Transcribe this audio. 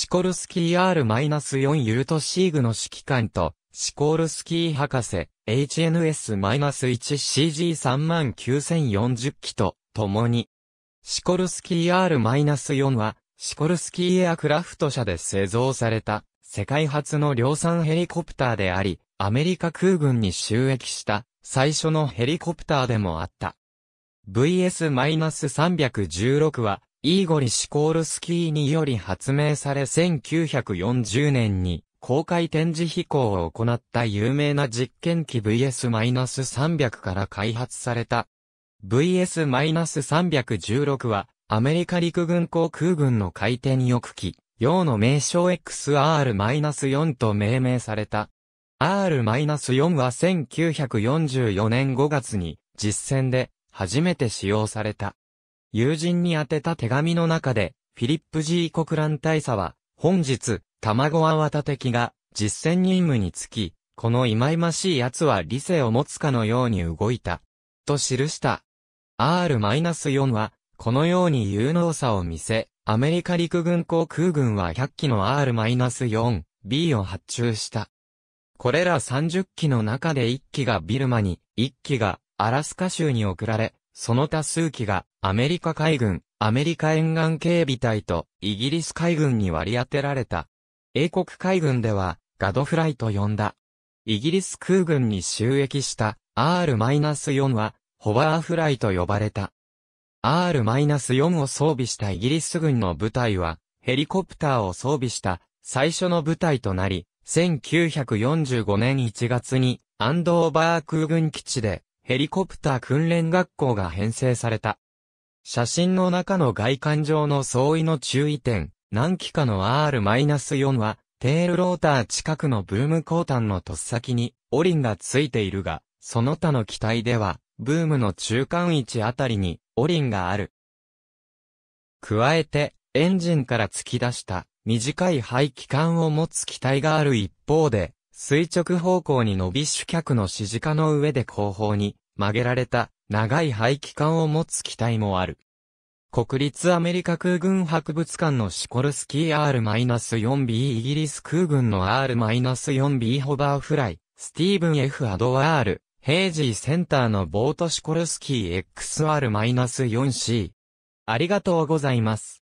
シコルスキー R-4 ユルトシーグの指揮官と、シコールスキー博士、HNS-1CG39040 機と、共に、シコルスキー R-4 は、シコルスキーエアクラフト社で製造された、世界初の量産ヘリコプターであり、アメリカ空軍に収益した、最初のヘリコプターでもあった。VS-316 は、イーゴリ・シコールスキーにより発明され1940年に公開展示飛行を行った有名な実験機 VS-300 から開発された。VS-316 はアメリカ陸軍航空軍の回転翼機、用の名称 XR-4 と命名された。R-4 は1944年5月に実戦で初めて使用された。友人に宛てた手紙の中で、フィリップジー・コクラン大佐は、本日、卵は渡敵が、実践任務につき、この忌々しい奴は理性を持つかのように動いた。と記した。R-4 は、このように有能さを見せ、アメリカ陸軍航空軍は100機の R-4B を発注した。これら30機の中で1機がビルマに、1機がアラスカ州に送られ、その多数機がアメリカ海軍、アメリカ沿岸警備隊とイギリス海軍に割り当てられた。英国海軍ではガドフライと呼んだ。イギリス空軍に収益した R-4 はホバーフライと呼ばれた。R-4 を装備したイギリス軍の部隊はヘリコプターを装備した最初の部隊となり、1945年1月にアンドーバー空軍基地でヘリコプター訓練学校が編成された。写真の中の外観上の相違の注意点、何機かの R-4 は、テールローター近くのブーム後端の突先に、オリンがついているが、その他の機体では、ブームの中間位置あたりに、オリンがある。加えて、エンジンから突き出した、短い排気管を持つ機体がある一方で、垂直方向に伸び主脚の支持下の上で後方に曲げられた長い排気管を持つ機体もある。国立アメリカ空軍博物館のシコルスキー R-4B イギリス空軍の R-4B ホバーフライ、スティーブン F アドワール、ヘイジーセンターのボートシコルスキー XR-4C。ありがとうございます。